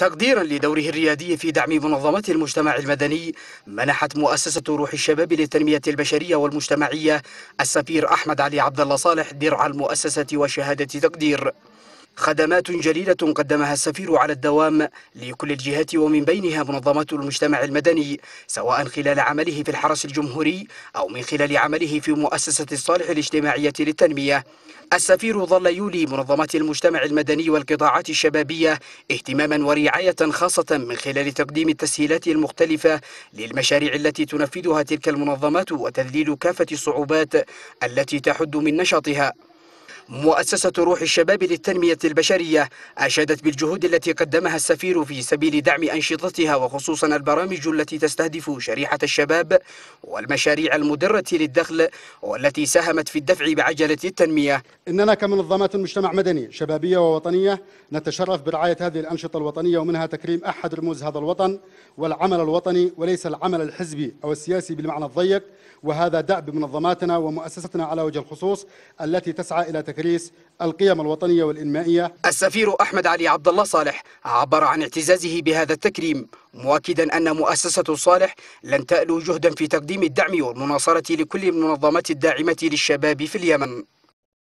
تقديرا لدوره الريادي في دعم منظمات المجتمع المدني منحت مؤسسة روح الشباب للتنمية البشرية والمجتمعية السفير أحمد علي عبد الله صالح درع المؤسسة وشهادة تقدير خدمات جليلة قدمها السفير على الدوام لكل الجهات ومن بينها منظمات المجتمع المدني سواء خلال عمله في الحرس الجمهوري أو من خلال عمله في مؤسسة الصالح الاجتماعية للتنمية السفير ظل يولي منظمات المجتمع المدني والقطاعات الشبابية اهتماما ورعاية خاصة من خلال تقديم التسهيلات المختلفة للمشاريع التي تنفذها تلك المنظمات وتذليل كافة الصعوبات التي تحد من نشاطها مؤسسة روح الشباب للتنمية البشرية أشادت بالجهود التي قدمها السفير في سبيل دعم أنشطتها وخصوصا البرامج التي تستهدف شريحة الشباب والمشاريع المدرة للدخل والتي ساهمت في الدفع بعجلة التنمية إننا كمنظمات مجتمع مدني شبابية ووطنية نتشرف برعاية هذه الأنشطة الوطنية ومنها تكريم أحد رموز هذا الوطن والعمل الوطني وليس العمل الحزبي أو السياسي بالمعنى الضيق وهذا دعم منظماتنا ومؤسستنا على وجه الخصوص التي تسعى إلى تكريم وتكريس القيم الوطنية والإنمائية السفير أحمد علي عبد الله صالح عبر عن اعتزازه بهذا التكريم مؤكدا أن مؤسسة صالح لن تألو جهدا في تقديم الدعم والمناصرة لكل المنظمات الداعمة للشباب في اليمن